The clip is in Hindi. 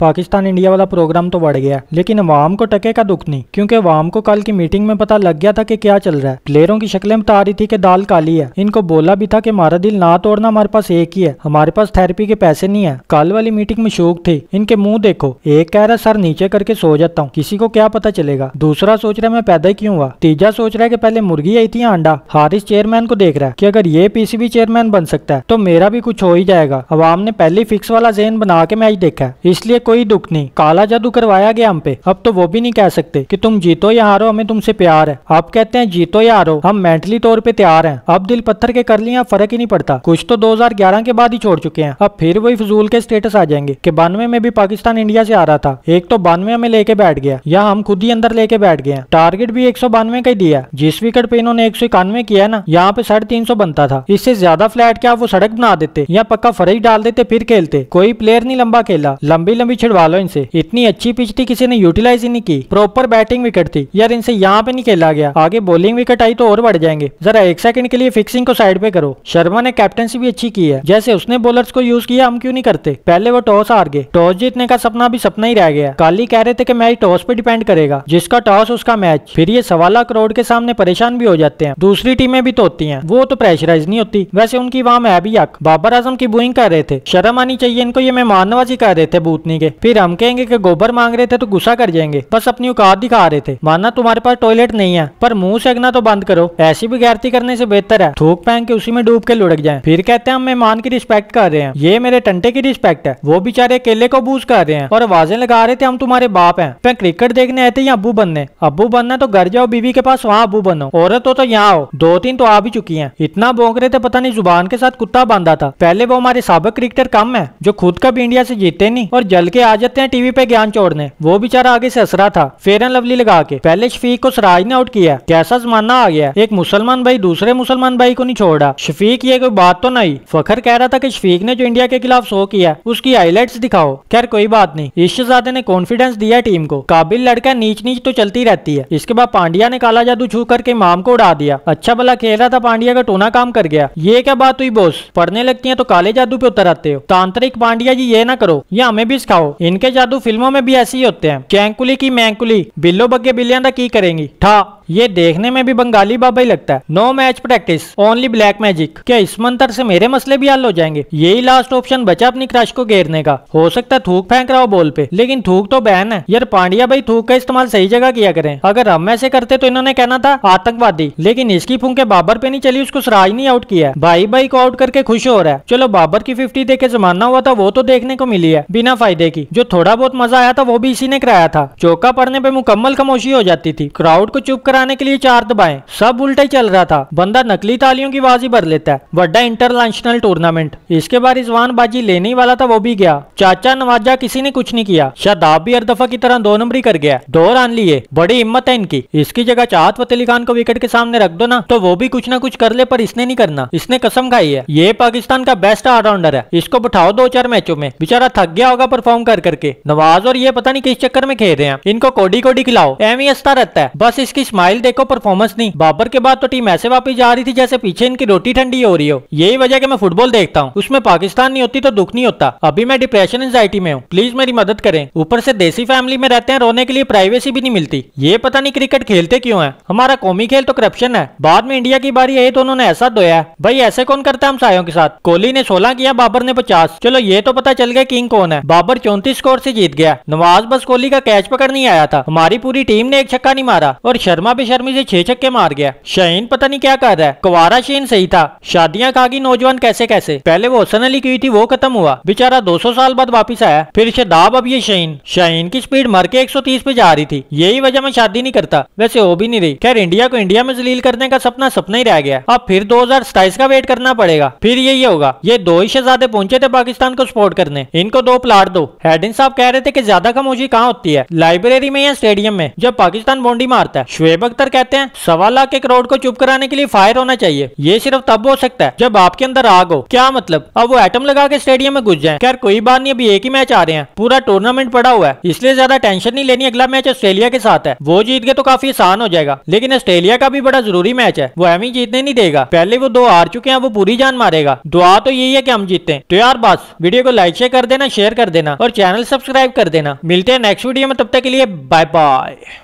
पाकिस्तान इंडिया वाला प्रोग्राम तो बढ़ गया लेकिन अवाम को टके का दुख नहीं क्योंकि अवाम को कल की मीटिंग में पता लग गया था कि क्या चल रहा है प्लेयरों की शक्लें बता रही थी कि दाल काली है इनको बोला भी था कि हमारा दिल ना तोड़ना हमारे पास एक ही है हमारे पास थेरेपी के पैसे नहीं है कल वाली मीटिंग में शौक थी इनके मुंह देखो एक कह रहा सर नीचे करके सो जाता हूँ किसी को क्या पता चलेगा दूसरा सोच रहा मैं पैदा क्यों हुआ तीजा सोच रहा है की पहले मुर्गी आई थी अंडा हारिस चेयरमैन को देख रहा है की अगर ये पीसीबी चेयरमैन बन सकता है तो मेरा भी कुछ हो ही जाएगा अवाम ने पहले फिक्स वाला जेन बना के मैच देखा है इसलिए कोई दुख नहीं काला जादू करवाया गया हम पे अब तो वो भी नहीं कह सकते कि तुम जीतो या हारो हमें तुमसे प्यार है आप कहते हैं जीतो या हारो हम मेंटली तौर पे तैयार हैं अब दिल पत्थर के कर लिया फर्क ही नहीं पड़ता कुछ तो 2011 के बाद ही छोड़ चुके हैं अब फिर वही फजूल के स्टेटस आ जाएंगे कि बानवे में भी पाकिस्तान इंडिया से आ रहा था एक तो बानवे में लेके बैठ गया या हम खुद ही अंदर लेके बैठ गए टारगेट भी एक का ही दिया जिस विकेट पे इन्होंने एक किया ना यहाँ पे साढ़े बनता था इससे ज्यादा फ्लैट क्या वो सड़क बना देते या पक्का फरज डाल देते फिर खेलते कोई प्लेयर नहीं लंबा खेला लंबी लंबी भी छिड़वा लो इनसे इतनी अच्छी पिच थी किसी ने यूटिलाइज ही नहीं की प्रॉपर बैटिंग विकेट थी यार इनसे यहाँ पे नहीं खेला गया आगे बॉलिंग विकेट आई तो और बढ़ जाएंगे जरा एक सेकंड के लिए फिक्सिंग को साइड पे करो शर्मा ने कैप्टनसी भी अच्छी की है जैसे उसने बोलर को यूज किया हम क्यों नहीं करते पहले वो टॉस हार गए टॉस जीतने का सपना भी सपना ही रह गया काली कह रहे थे की मैच टॉस पे डिपेंड करेगा जिसका टॉस उसका मैच फिर ये सवा लाख करोड़ के सामने परेशान भी हो जाते हैं दूसरी टीमें भी तो होती है वो तो प्रेशराइज नहीं होती वैसे उनकी वहाँ मैं भी यक बाबर आजम की बुइंग कर रहे थे शर्म आनी चाहिए इनको ये मेहमान नवाजी कर रहे थे बूतनी जाएंगे फिर हम कहेंगे कि गोबर मांग रहे थे तो गुस्सा कर जाएंगे बस अपनी औकात दिखा रहे थे माना तुम्हारे पास टॉयलेट नहीं है पर मुंह सेकना तो बंद करो ऐसी भी गैरती करने से बेहतर है थूक पहन के उसी में डूब के लुढ़क जाए फिर कहते हैं हम मेहमान की रिस्पेक्ट कर रहे हैं ये मेरे टंटे की रिस्पेक्ट है वो बेचारे केले को बूझ कर रहे हैं और आवाजें लगा रहे थे हम तुम्हारे बाप है मैं क्रिकेट देखने आए थे या अबू बनने अबू बनना तो घर जाओ बीवी के पास वहाँ अबू बनो औरत हो तो यहाँ आओ दो तीन तो आ भी चुकी है इतना भोंक रहे थे पता नहीं जुबान के साथ कुत्ता बांधा था पहले वो हमारे सबक क्रिकेटर कम है जो खुद कब इंडिया से जीते नहीं और जल लड़के आ जाते हैं टीवी पे ज्ञान छोड़ने वो बेचारा आगे से हसरा था फेर एंड लवली लगा के पहले शफीक को सराज ने आउट किया कैसा जमाना आ गया एक मुसलमान भाई दूसरे मुसलमान भाई को नहीं छोड़ा शफीक ये कोई बात तो नहीं फखर कह रहा था की शफीक ने जो इंडिया के खिलाफ शो किया उसकी हाईलाइट दिखाओ खैर कोई बात नहीं इश्जादे ने कॉन्फिडेंस दिया टीम को काबिल लड़का नीच नीच तो चलती रहती है इसके बाद पांड्या ने काला जादू छू करके इमाम को उड़ा दिया अच्छा भला खेल रहा था पांडिया का टोना काम कर गया ये क्या बात हुई बोस पढ़ने लगती है तो काले जादू पे उतर आते हो तांत्रिक पांड्या जी ये ना करो ये हमें भी सिखाओ हो इनके जादू फिल्मों में भी ऐसे ही होते हैं कैंकुली की मैंकुली बिल्लो बग्गे बिल्लियां की करेंगी ठा ये देखने में भी बंगाली बाबा ही लगता है no match practice only black magic क्या इस मंत्र से मेरे मसले भी हल हो जाएंगे यही लास्ट ऑप्शन बचा अपनी क्रश को घेरने का हो सकता है थूक फेंक रहा हो बॉल पे लेकिन थूक तो बहन है यार पांडिया भाई थूक का इस्तेमाल सही जगह किया करें अगर हम ऐसे करते तो इन्होंने कहना था आतंकवादी लेकिन इसकी फूंके बाबर पे नहीं चली उसको सराज नहीं आउट किया भाई भाई को आउट करके खुश हो रहा है चलो बाबर की फिफ्टी देखे जमाना हुआ था वो तो देखने को मिली है बिना फायदे की जो थोड़ा बहुत मजा आया था वो भी इसी ने कराया था चौका पड़ने पे मुकम्मल खामोशी हो जाती थी क्राउड को चुप कर कराने के लिए चार दबाए सब ही चल रहा था बंदा नकली तालियों की बाजी भर लेता है बड़ा इंटरनेशनल टूर्नामेंट इसके बाद रिजवान बाजी लेने ही वाला था वो भी गया चाचा नवाजा किसी ने कुछ नहीं किया शादाब भी हर दफा की तरह दो नंबरी कर गया दो रन लिए बड़ी हिम्मत है इनकी इसकी जगह चाहत फते खान को विकेट के सामने रख दो ना तो वो भी कुछ ना कुछ कर ले पर इसने नहीं करना इसने कसम खाई है ये पाकिस्तान का बेस्ट ऑलराउंडर है इसको बिठाओ दो चार मैचों में बेचारा थक गया होगा परफॉर्म कर करके नवाज और ये पता नहीं किस चक्कर में खेल रहे हैं इनको कोडी कोडी खिलाओ एम ही रहता है बस इसकी स्मार्ट स्माइल देखो परफॉर्मेंस नहीं बाबर के बाद तो टीम ऐसे वापिस जा रही थी जैसे पीछे इनकी रोटी ठंडी हो रही हो यही वजह की मैं फुटबॉल देखता हूँ उसमें पाकिस्तान नहीं होती तो दुख नहीं होता अभी मैं डिप्रेशन एंजाइटी में हूँ प्लीज मेरी मदद करें ऊपर से देसी फैमिली में रहते हैं रोने के लिए प्राइवेसी भी नहीं मिलती ये पता नहीं क्रिकेट खेलते क्यों है हमारा कौमी खेल तो करप्शन है बाद में इंडिया की बारी आई तो उन्होंने ऐसा धोया भाई ऐसे कौन करता है हम सायों के साथ कोहली ने सोलह किया बाबर ने पचास चलो ये तो पता चल गया किंग कौन है बाबर चौंतीस स्कोर से जीत गया नवाज बस कोहली का कैच पकड़ नहीं आया था हमारी पूरी टीम ने एक छक्का नहीं मारा और शर्मा जहां बेशर्मी से छह छक्के मार गया शहीन पता नहीं क्या कर रहा है कुवारा शहीन सही था शादियां खागी नौजवान कैसे कैसे पहले वो हसन अली की थी वो खत्म हुआ बेचारा 200 साल बाद वापस आया फिर शदाब अब ये शहीन शहीन की स्पीड मर के 130 पे जा रही थी यही वजह मैं शादी नहीं करता वैसे हो भी नहीं रही खैर इंडिया को इंडिया में जलील करने का सपना सपना ही रह गया अब फिर दो का वेट करना पड़ेगा फिर यही होगा ये दो ही शहजादे पहुंचे थे पाकिस्तान को सपोर्ट करने इनको दो प्लाट दो हेडिन साहब कह रहे थे की ज्यादा खामोशी कहाँ होती है लाइब्रेरी में या स्टेडियम में जब पाकिस्तान बॉन्डी मारता है शुएब बख्तर कहते हैं सवा लाख एक रोड को चुप कराने के लिए फायर होना चाहिए ये सिर्फ तब हो सकता है जब आपके अंदर आग हो क्या मतलब अब वो एटम लगा के स्टेडियम में घुस जाए खैर कोई बात नहीं अभी एक ही मैच आ रहे हैं पूरा टूर्नामेंट पड़ा हुआ है इसलिए ज्यादा टेंशन नहीं लेनी अगला मैच ऑस्ट्रेलिया के साथ है वो जीत गए तो काफी आसान हो जाएगा लेकिन ऑस्ट्रेलिया का भी बड़ा जरूरी मैच है वो एवं जीतने नहीं देगा पहले वो दो हार चुके हैं वो पूरी जान मारेगा दुआ तो यही है की हम जीते तो यार बस वीडियो को लाइक शेयर कर देना शेयर कर देना और चैनल सब्सक्राइब कर देना मिलते हैं नेक्स्ट वीडियो में तब तक के लिए बाय बाय